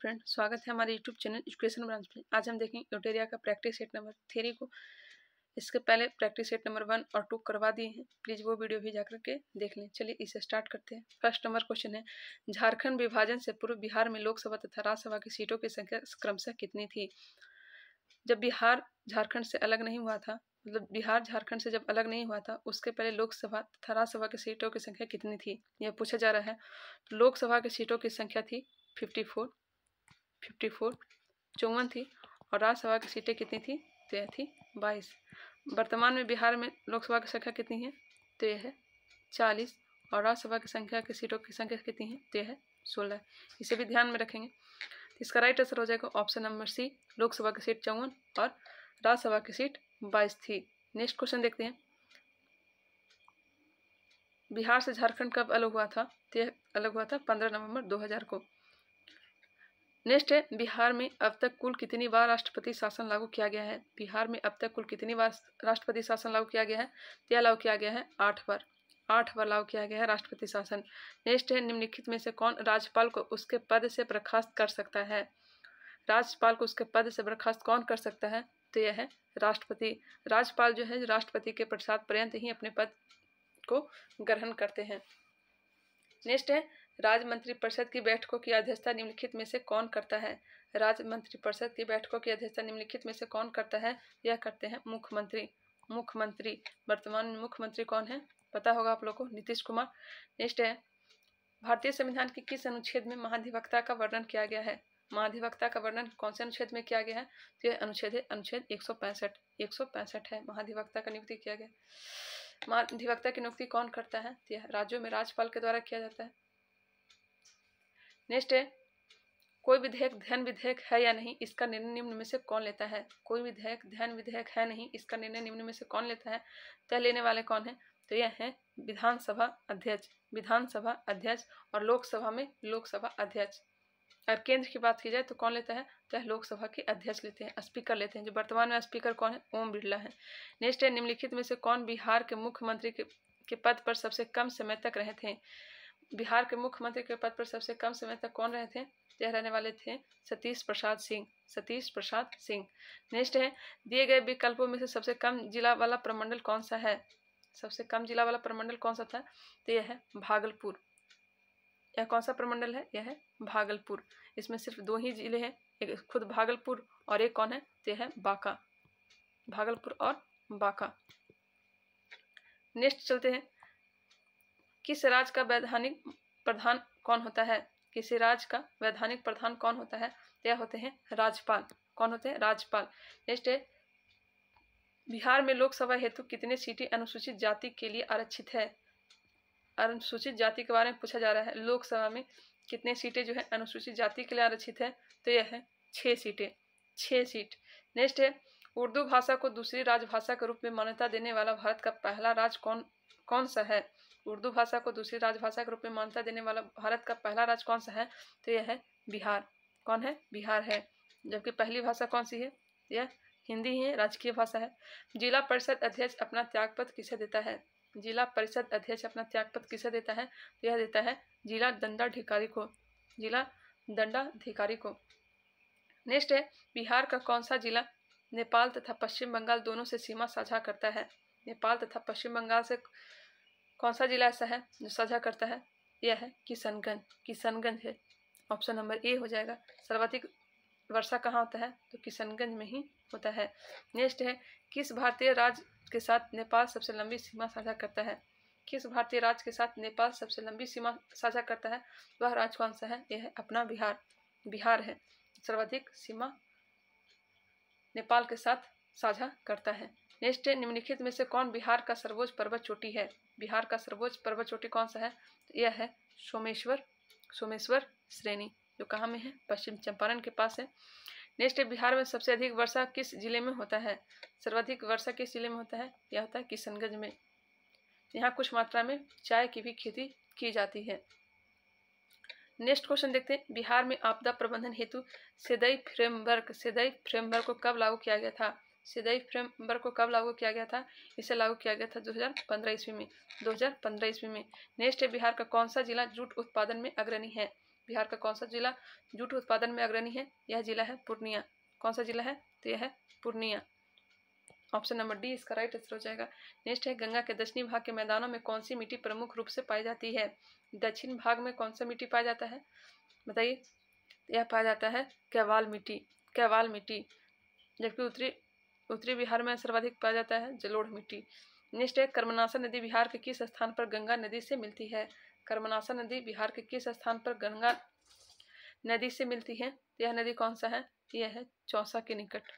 friend स्वागत है हमारे यूट्यूब चैनल एजुकेशन ब्रांच में आज हम देखेंगे यूटेरिया का प्रैक्टिस सेट नंबर थ्री को इसके पहले प्रैक्टिस सेट नंबर वन और टू करवा दिए हैं प्लीज़ वो वीडियो भी जा करके देख लें चलिए इसे स्टार्ट करते हैं फर्स्ट नंबर क्वेश्चन है झारखंड विभाजन से पूर्व बिहार में लोकसभा तथा राज्यसभा की सीटों की संख्या क्रमशः कितनी थी जब बिहार झारखंड से अलग नहीं हुआ था मतलब बिहार झारखंड से जब अलग नहीं हुआ था उसके पहले लोकसभा तथा राज्यसभा की सीटों की संख्या कितनी थी यह पूछा जा रहा है लोकसभा की सीटों की संख्या थी फिफ्टी फोर फिफ्टी फोर चौवन थी और राज्यसभा की सीटें कितनी थी तो यह थी बाईस वर्तमान में बिहार में लोकसभा की संख्या कितनी है तो यह है चालीस और राज्यसभा की संख्या की सीटों की संख्या कितनी है तो यह है सोलह इसे भी ध्यान में रखेंगे इसका राइट आंसर हो जाएगा ऑप्शन नंबर सी लोकसभा की सीट चौवन और राज्यसभा की सीट बाईस थी नेक्स्ट क्वेश्चन देखते हैं बिहार से झारखंड कब अलग हुआ था तो यह अलग हुआ था पंद्रह नवंबर हजार को नेक्स्ट है बिहार में अब तक कुल कितनी बार राष्ट्रपति शासन लागू किया गया है बिहार में अब तक कुल कितनी बार राष्ट्रपति शासन लागू किया गया है क्या लागू किया गया है आठ बार आठ बार लागू किया गया है राष्ट्रपति शासन नेक्स्ट है निम्नलिखित में से कौन राज्यपाल को उसके पद से बर्खास्त कर सकता है राज्यपाल को उसके पद से बर्खास्त कौन कर सकता है तो यह है राष्ट्रपति राज्यपाल जो है राष्ट्रपति के प्रसाद पर्यंत ही अपने पद को ग्रहण करते हैं नेक्स्ट है राज्य मंत्रिपरिषद की बैठकों की अध्यक्षता निम्नलिखित में से कौन करता है राज्य मंत्रिपरिषद की बैठकों की अध्यक्षता निम्नलिखित में से कौन करता है यह करते हैं मुख्यमंत्री मुख्यमंत्री वर्तमान मुख्यमंत्री कौन है पता होगा आप लोग को नीतीश कुमार नेक्स्ट है भारतीय संविधान के किस अनुच्छेद में महाधिवक्ता का वर्णन किया गया है महाधिवक्ता का वर्णन कौन से अनुच्छेद में किया गया है तो यह अनुच्छेद है अनुच्छेद एक सौ पैंसठ एक सौ पैंसठ है महाधिवक्ता का नियुक्ति किया गया महाधिवक्ता की नियुक्ति कौन करता है तो यह राज्यों में राज्यपाल के द्वारा किया जाता है नेक्स्ट है कोई विधेयक ध्यान विधेयक है या नहीं इसका निर्णय निम्न में से कौन लेता है कोई विधेयक ध्यान विधेयक है नहीं इसका निर्णय निम्न में से कौन लेता है तय लेने वाले कौन है तो यह है विधानसभा अध्यक्ष विधानसभा अध्यक्ष और लोकसभा में लोकसभा अध्यक्ष अगर केंद्र की बात की जाए तो कौन लेता है तो यह लोकसभा के अध्यक्ष लेते हैं स्पीकर लेते हैं जो वर्तमान में स्पीकर कौन है ओम बिरला है नेक्स्ट है निम्नलिखित में से कौन बिहार के मुख्यमंत्री के, के पद पर सबसे कम समय तक रहे थे बिहार के मुख्यमंत्री के पद पर सबसे कम समय तक कौन रहे थे यह रहने वाले थे सतीश प्रसाद सिंह सतीश प्रसाद सिंह नेक्स्ट है दिए गए विकल्पों में से सबसे कम जिला वाला प्रमंडल कौन सा है सबसे कम जिला वाला प्रमंडल कौन सा था तो यह है भागलपुर यह कौन सा प्रमंडल है यह है भागलपुर इसमें सिर्फ दो ही जिले हैं एक खुद भागलपुर और एक कौन है तो यह है बांका भागलपुर और बाका नेक्स्ट चलते हैं किस राज्य का वैधानिक प्रधान कौन होता है किसी राज्य का वैधानिक प्रधान कौन होता है यह होते हैं राज्यपाल कौन होते हैं राज्यपाल नेक्स्ट है बिहार में लोकसभा हेतु कितने सीटें अनुसूचित जाति के लिए आरक्षित है अनुसूचित जाति के बारे में पूछा जा रहा है लोकसभा में कितने सीटें जो है अनुसूचित जाति के लिए आरक्षित है तो यह है छः सीटें छः सीट नेक्स्ट है उर्दू भाषा को दूसरी राजभाषा के रूप में मान्यता देने वाला भारत का पहला राज्य कौन कौन सा है उर्दू भाषा को दूसरी राजभाषा के रूप में मान्यता देने वाला भारत का पहला राज्य कौन सा है तो यह है बिहार कौन है बिहार है जबकि पहली भाषा कौन सी है यह हिंदी ही राजकीय भाषा है जिला परिषद अध्यक्ष अपना त्यागपत्र किसे देता है जिला परिषद अध्यक्ष अपना त्यागपत्र किसे देता है तो यह देता है जिला दंडाधिकारी को जिला दंडाधिकारी को नेक्स्ट है बिहार का कौन सा जिला नेपाल तथा पश्चिम बंगाल दोनों से सीमा साझा करता है नेपाल तथा पश्चिम बंगाल से कौन सा जिला ऐसा है जो साझा करता है यह है किशनगंज किशनगंज है ऑप्शन नंबर ए हो जाएगा सर्वाधिक वर्षा कहाँ होता है तो किशनगंज में ही होता है नेक्स्ट है किस भारतीय राज्य के साथ नेपाल सबसे लंबी सीमा साझा करता है किस भारतीय राज्य के साथ नेपाल सबसे लंबी सीमा साझा करता है वह राज्य कौन सा है यह है अपना बिहार बिहार है सर्वाधिक सीमा नेपाल के साथ साझा करता है नेक्स्ट है निम्नलिखित में से कौन बिहार का सर्वोच्च पर्वत चोटी है बिहार का सर्वोच्च पर्वत चोटी कौन सा है तो यह है सोमेश्वर सोमेश्वर श्रेणी जो कहाँ में है पश्चिम चंपारण के पास है नेक्स्ट है बिहार में सबसे अधिक वर्षा किस जिले में होता है सर्वाधिक वर्षा किस जिले में होता है यह होता है किशनगंज में यहाँ कुछ मात्रा में चाय की भी खेती की जाती है नेक्स्ट क्वेश्चन देखते हैं बिहार में आपदा प्रबंधन हेतु सेदई फ्रेमवर्क सेदई फ्रेमवर्क को कब लागू किया गया था सिदाई फ्रेम नंबर को कब लागू किया गया था इसे लागू किया गया था 2015 ईस्वी में 2015 ईस्वी में नेक्स्ट है बिहार का कौन सा जिला जूट उत्पादन में अग्रणी है बिहार का कौन सा जिला जूट उत्पादन में अग्रणी है यह जिला है पूर्णिया कौन सा जिला है तो यह है पूर्णिया ऑप्शन नंबर डी इसका राइट आंसर हो जाएगा नेक्स्ट है गंगा के दक्षिणी भाग के मैदानों में कौन सी मिट्टी प्रमुख रूप से पाई जाती है दक्षिण भाग में कौन सा मिट्टी पाया जाता है बताइए यह पाया जाता है कैवाल मिट्टी कैवाल मिट्टी जबकि उत्तरी उत्तरी बिहार में सर्वाधिक पाया जाता है जलोढ़ मिट्टी नेक्स्ट है कर्मनाशा नदी बिहार के किस स्थान पर गंगा नदी से मिलती है कर्मनाशा नदी बिहार के किस स्थान पर गंगा नदी से मिलती है यह नदी कौन सा है यह है चौसा के निकट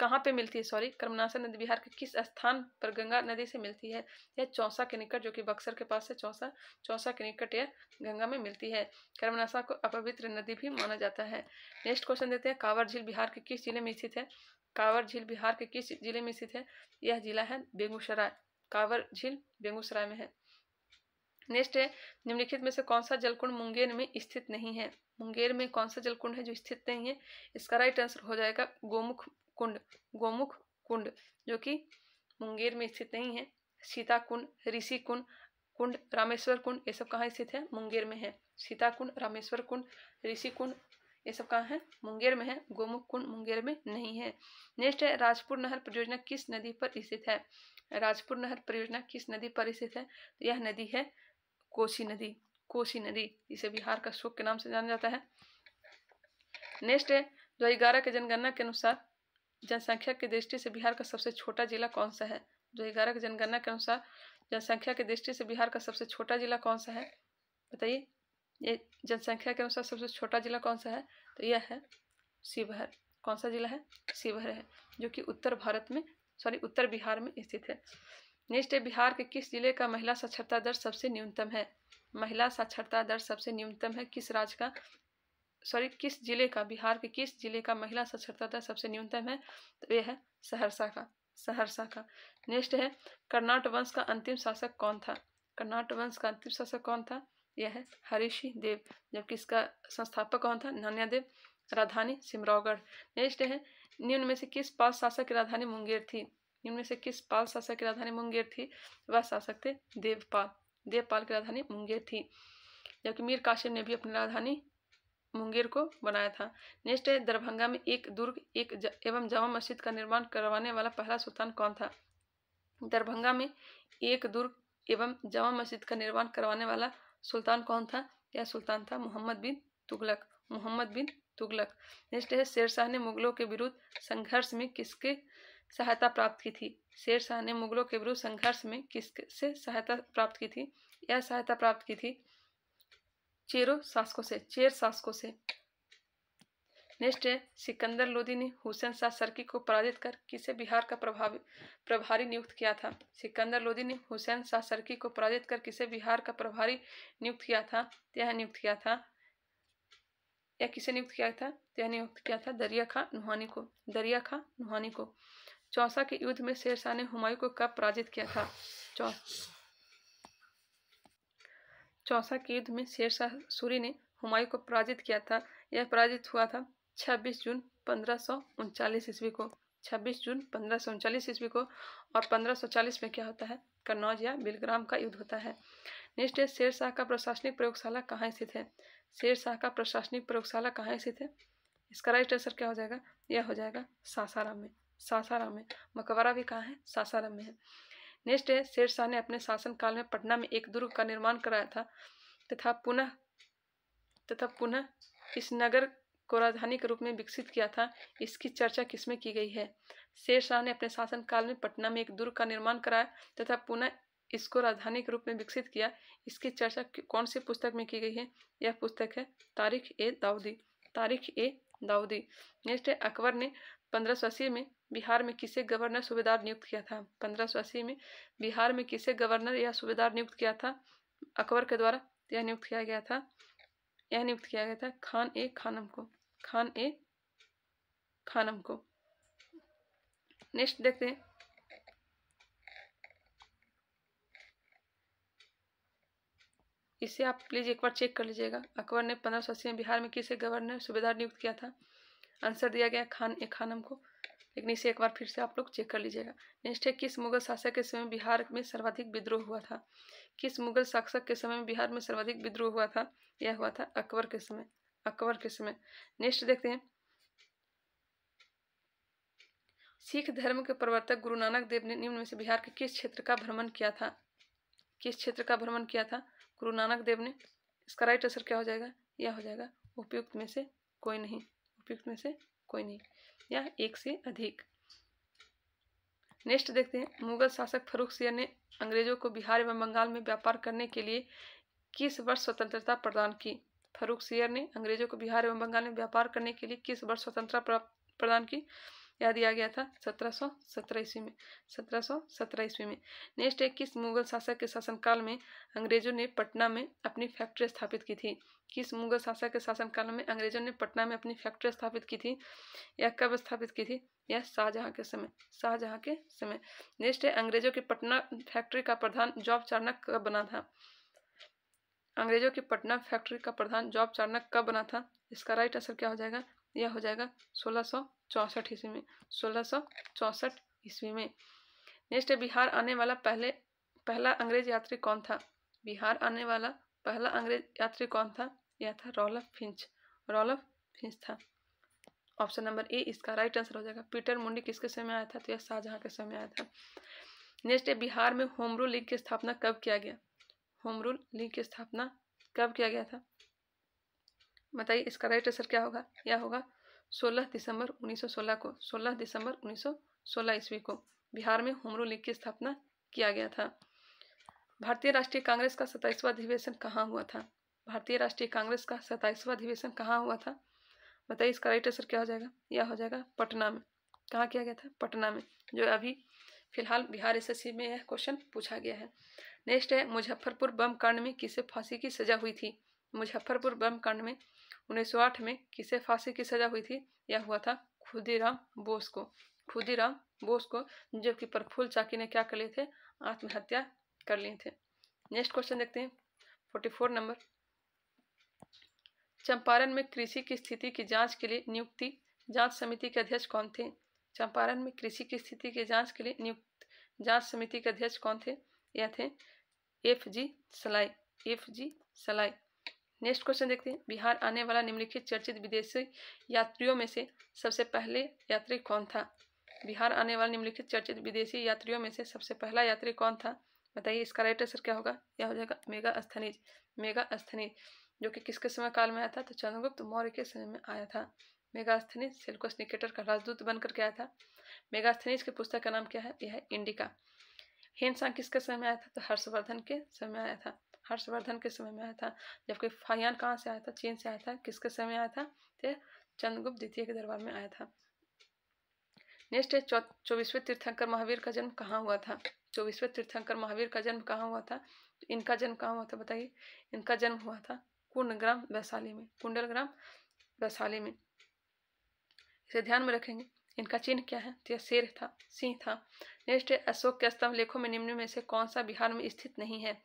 कहाँ पे मिलती है सॉरी कर्मनाशा नदी बिहार के किस स्थान पर गंगा नदी से मिलती है यह चौसा के निकट जो कि बक्सर के पास है चौसा चौसा के निकट यह गंगा में मिलती है कर्मनाशा को अपवित्र नदी भी माना जाता है नेक्स्ट क्वेश्चन देते हैं कांवर झील बिहार के किस जिले में स्थित है कांवर झील बिहार के किस जिले में स्थित है यह जिला है बेगूसराय कांवर झील बेगूसराय में है नेक्स्ट है निम्नलिखित में से कौन सा जलकुंड मुंगेर में स्थित नहीं है मुंगेर में कौन सा जलकुंड है जो स्थित नहीं है इसका राइट आंसर हो जाएगा गोमुख कुंड गोमुख कुंड जो कि मुंगेर में स्थित नहीं है सीता कुंड ऋषि कुंड कुंड रामेश्वर कुंड ये सब कहाँ स्थित है मुंगेर में है सीता कुंड रामेश्वर कुंड ऋषि कुंड ये सब कहाँ है मुंगेर में है गोमुख कुंड मुंगेर में नहीं है नेक्स्ट है राजपुर नहर परियोजना किस नदी पर स्थित है राजपुर नहर परियोजना किस नदी पर स्थित है तो यह नदी है कोसी नदी कोसी नदी इसे बिहार का शोक के नाम से जाना जाता है नेक्स्ट है दो के जनगणना के अनुसार जनसंख्या की दृष्टि से बिहार का सबसे छोटा जिला कौन सा है दो के जनगणना के अनुसार जनसंख्या की दृष्टि से बिहार का सबसे छोटा जिला कौन सा है बताइए ये जनसंख्या के अनुसार सबसे छोटा जिला कौन सा है तो यह है शिवहर कौन सा जिला है शिवहर है जो कि उत्तर भारत में सॉरी उत्तर बिहार में स्थित है नेक्स्ट है बिहार के किस जिले का महिला साक्षरता दर सबसे न्यूनतम है महिला साक्षरता दर सबसे न्यूनतम है किस राज्य का सॉरी किस जिले का बिहार के किस जिले का महिला साक्षरता दर सबसे न्यूनतम है तो यह है सहरसा का सहरसा का नेक्स्ट है कर्नाट वंश का अंतिम शासक कौन था कर्नाट वंश का अंतिम शासक कौन था यह है हरीशी देव जबकि इसका संस्थापक कौन था नान्या देव राजधानी सिमरौगढ़ नेक्स्ट है निम्न में से किस पाल शासक की राजधानी मुंगेर थी निम्न में से किस पाल शासक की राजधानी मुंगेर थी वह शासक थे देवपाल देवपाल की राजधानी मुंगेर थी जबकि मीर काशिम ने भी अपनी राजधानी मुंगेर को बनाया था नेक्स्ट है दरभंगा में एक दुर्ग एक ज, एवं जामा मस्जिद का निर्माण करवाने वाला पहला सुल्तान कौन था दरभंगा में एक दुर्ग एवं जामा मस्जिद का निर्माण करवाने वाला सुल्तान कौन था यह सुल्तान था मोहम्मद बिन तुगलक मोहम्मद बिन तुगलक नेक्स्ट है शेरशाह ने मुगलों के विरुद्ध संघर्ष में किसके सहायता प्राप्त की थी शेरशाह ने मुगलों के विरुद्ध संघर्ष में किससे सहायता प्राप्त की थी यह सहायता प्राप्त की थी चेरो शासकों से चेर शासकों से नेक्स्ट है सिकंदर लोधी ने हुसैन शाह सरकी को पराजित कर किसे बिहार का प्रभावी प्रभारी नियुक्त किया था सिकंदर लोधी ने हुसैन शाह सरकी को पराजित कर किसे बिहार का प्रभारी नियुक्त किया था यह नियुक्त किया था या किसे नियुक्त किया था यह नियुक्त किया था दरिया खां नुहानी को दरिया खां नुहानी को चौसा के युद्ध में शेर शाह ने हुमायूं को कब पराजित किया था चौसा के युद्ध में शेर शाह सूरी ने हुमायूं को पराजित किया था यह पराजित हुआ था छब्बीस जून पंद्रह ईस्वी को 26 जून पंद्रह ईस्वी को और 1540 में क्या होता है कन्नौज या बिलग्राम का युद्ध होता है नेक्स्ट है शेर शाह का प्रशासनिक प्रयोगशाला कहाँ स्थित है शेर शाह का प्रशासनिक प्रयोगशाला कहाँ स्थित है इसका राइट आंसर क्या हो जाएगा यह हो जाएगा सासाराम में सासाराम में मकबरा भी कहाँ है सासाराम में है नेक्स्ट है शेर शाह ने अपने शासन काल में पटना में एक दुर्ग का निर्माण कराया था तथा पुनः तथा पुनः इस नगर को राजधानी के रूप में विकसित किया था इसकी चर्चा किसमें की गई है शेर शाह ने अपने शासनकाल में पटना में एक दुर्ग का निर्माण कराया तथा पुनः इसको राजधानी के रूप में विकसित किया इसकी चर्चा कौन सी पुस्तक में की गई है यह पुस्तक है तारीख ए दाऊदी तारीख ए दाऊदी नेक्स्ट है अकबर ने पंद्रह में बिहार में किसे गवर्नर सूबेदार नियुक्त किया था पंद्रह में बिहार में किसे गवर्नर या सूबेदार नियुक्त किया था अकबर के द्वारा यह नियुक्त किया गया था यह नियुक्त किया गया था खान ए खानम को खान ए खानम को नेक्स्ट देखते हैं इसे आप प्लीज़ एक बार चेक कर लीजिएगा अकबर ने पंद्रह सौ अस्सी में बिहार में किसे गवर्नर सूबेदार नियुक्त किया था आंसर दिया गया खान ए खानम को लेकिन इसे एक बार फिर से आप लोग चेक कर लीजिएगा नेक्स्ट है किस मुगल शासक के समय बिहार में सर्वाधिक विद्रोह हुआ था किस मुगल शासक के समय बिहार में सर्वाधिक विद्रोह हुआ था यह हुआ था अकबर के समय अकबर के समय नेक्स्ट देखते हैं सिख धर्म के प्रवर्तक गुरु नानक देव ने निम्न में से बिहार के किस क्षेत्र का भ्रमण किया था किस क्षेत्र का भ्रमण किया था गुरु नानक देव ने इसका राइट आंसर क्या हो जाएगा यह हो जाएगा उपयुक्त में से कोई नहीं उपयुक्त में से कोई नहीं या एक से अधिक नेक्स्ट देखते हैं मुगल शासक फरूख सिया ने अंग्रेजों को बिहार एवं बंगाल में व्यापार करने के लिए किस वर्ष स्वतंत्रता प्रदान की फरूख सियर ने अंग्रेजों को बिहार एवं बंगाल में व्यापार करने के लिए किस वर्ष स्वतंत्रता प्रदान की याद दिया गया था सत्रह सौ सत्रह ईस्वी में सत्रह सौ सत्रह ईस्वी में नेक्स्ट एक किस मुगल शासक के शासनकाल में अंग्रेजों ने पटना में अपनी फैक्ट्री स्थापित की थी किस मुगल शासक के शासनकाल में अंग्रेजों ने पटना में अपनी फैक्ट्री स्थापित की थी या कब स्थापित की थी या शाहजहां के समय शाहजहां के समय नेक्स्ट है अंग्रेजों के पटना फैक्ट्री का प्रधान जॉब चार्नक कब बना था अंग्रेजों की पटना फैक्ट्री का प्रधान जॉब चार्नक कब बना था इसका राइट आंसर क्या हो जाएगा यह हो जाएगा सोलह सौ चौंसठ ईस्वी में सोलह सौ चौंसठ ईस्वी में नेक्स्ट है बिहार आने वाला पहले पहला अंग्रेज यात्री कौन था बिहार आने वाला पहला अंग्रेज यात्री कौन था यह था रोलफ फिंच रोलफ फिंच था ऑप्शन नंबर ए इसका राइट आंसर हो जाएगा पीटर मुंडी किसके समय आया था तो यह शाहजहां के समय आया था नेक्स्ट है बिहार में होमरू लीग की स्थापना कब किया गया होम रूल लीग की स्थापना कब किया गया था बताइए इसका राइट आंसर क्या होगा यह होगा 16 दिसंबर 1916 को 16 दिसंबर 1916 ईस्वी को बिहार में होम रूल लीग की स्थापना किया गया था भारतीय राष्ट्रीय कांग्रेस का सताइसवां अधिवेशन कहाँ हुआ था भारतीय राष्ट्रीय कांग्रेस का सताइसवां अधिवेशन कहाँ हुआ था बताइए इसका राइट आंसर क्या हो जाएगा यह हो जाएगा पटना में कहाँ किया गया था पटना में जो अभी फिलहाल बिहार एस में यह क्वेश्चन पूछा गया है नेक्स्ट है मुजफ्फरपुर बम कांड में किसे फांसी की सजा हुई थी मुजफ्फरपुर बम कांड में आठ में किसे फांसी की सजा हुई थी यह हुआ था खुदीराम बोस को खुदीराम बोस को जो कि प्रफुल्ल चाकी ने क्या कर लिए थे आत्महत्या कर लिए थे नेक्स्ट क्वेश्चन देखते हैं फोर्टी फोर नंबर चंपारण में कृषि की स्थिति की जांच के लिए नियुक्ति जांच समिति के अध्यक्ष कौन थे चंपारण में कृषि की स्थिति की जांच के लिए नियुक्त जांच समिति के अध्यक्ष कौन थे या थे एफ जी सलाई एफ जी सलाई नेक्स्ट क्वेश्चन देखते हैं बिहार आने वाला निम्नलिखित चर्चित विदेशी यात्रियों में से सबसे पहले यात्री कौन था बिहार आने वाला निम्नलिखित चर्चित विदेशी यात्रियों में से सबसे पहला यात्री कौन था बताइए इसका राइट आंसर क्या होगा यह हो जाएगा मेगा स्थनीज मेगा स्थनीज जो कि किसके समय काल में आया था तो चंद्रगुप्त मौर्य के समय में आया था मेगास्थनीज सिल्कोस निकेटर का राजदूत बनकर के आया था मेगास्थनीज की पुस्तक का नाम क्या है यह है इंडिका हिंसा किसके समय में आया था तो हर्षवर्धन के समय में आया था हर्षवर्धन के समय में आया था जबकि फायान कहाँ से आया था चीन से आया था किसके समय में आया था तो चंद्रगुप्त द्वितीय के दरबार में आया था नेक्स्ट है चौबीसवें तीर्थंकर महावीर का जन्म कहाँ हुआ था चौबीसवें तीर्थंकर महावीर का जन्म कहाँ हुआ था तो इनका जन्म कहाँ हुआ था बताइए इनका जन्म हुआ था कुंडग्राम वैशाली में कुंडल ग्राम वैशाली में इसे ध्यान में रखेंगे इनका चिन्ह क्या है तो शेर था सिंह था नेक्स्ट है अशोक के स्तंभ लेखों में निम्न में से कौन सा बिहार में स्थित नहीं है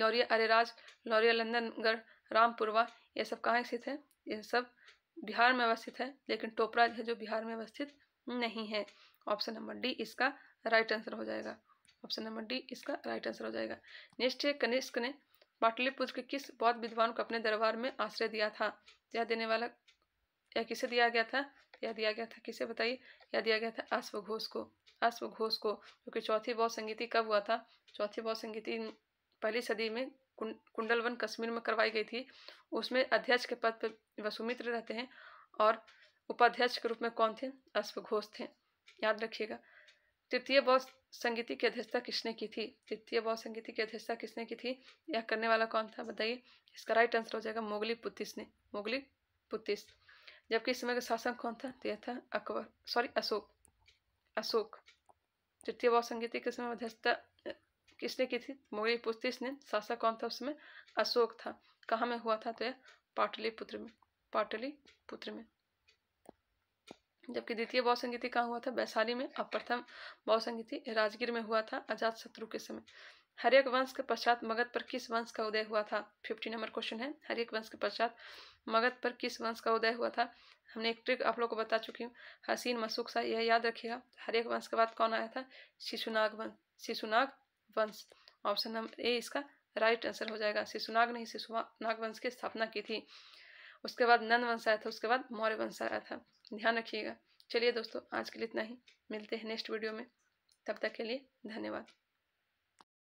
लौरिया अरेराज लौरिया लंदनगढ़ रामपुरवा ये सब कहाँ स्थित है ये सब बिहार में अवस्थित है लेकिन टोपरा है जो बिहार में अवस्थित नहीं है ऑप्शन नंबर डी इसका राइट आंसर हो जाएगा ऑप्शन नंबर डी इसका राइट आंसर हो जाएगा नेक्स्ट है कनिष्क ने पाटलिपुत्र के किस बौद्ध विद्वान को अपने दरबार में आश्रय दिया था यह देने वाला यह किसे दिया गया था यह दिया गया था किसे बताइए यह दिया गया था अश्व घोष को अश्व घोष को क्योंकि चौथी बौद्ध संगीति कब हुआ था चौथी बौद्ध संगीति पहली सदी में कुंडलवन कश्मीर में करवाई गई थी उसमें अध्यक्ष के पद पर वसुमित्र रहते हैं और उपाध्यक्ष के रूप में कौन थे अश्व घोष थे याद रखिएगा तृतीय बौद्ध संगीति की अध्यक्षता किसने की थी तृतीय बौद्ध संगीति की अध्यक्षता किसने की थी यह करने वाला कौन था बताइए इसका राइट आंसर हो जाएगा मोगली पुतिस ने मोगली पुतिस जबकि इस समय का शासक कौन था तो यह था अकबर सॉरी अशोक अशोक तृतीय बहुत संगीति के समय अध्यक्षता किसने की थी मुगल पुस्तिस ने शासक कौन था उसमें अशोक था कहाँ में हुआ था तो यह पाटलिपुत्र में पाटलिपुत्र में जबकि द्वितीय बौद्ध संगीति कहाँ हुआ था वैशाली में और प्रथम बौद्ध संगीति राजगीर में हुआ था अजात शत्रु के समय हरेक वंश के पश्चात मगध पर किस वंश का उदय हुआ था फिफ्टी नंबर क्वेश्चन है हरेक वंश के पश्चात मगध पर किस वंश का उदय हुआ था हमने एक ट्रिक आप लोग को बता चुकी हूँ हसीन मसूक सा यह याद रखिएगा हरेक वंश के बाद कौन आया था शिशुनाग वंश शिशुनाग वंश ऑप्शन नंबर ए इसका राइट आंसर हो जाएगा शिशुनाग ने शिशुनाग वंश की स्थापना की थी उसके बाद नंद वंश आया था उसके बाद मौर्य वंश आया था ध्यान रखिएगा चलिए दोस्तों आज के लिए इतना ही मिलते हैं नेक्स्ट वीडियो में तब तक के लिए धन्यवाद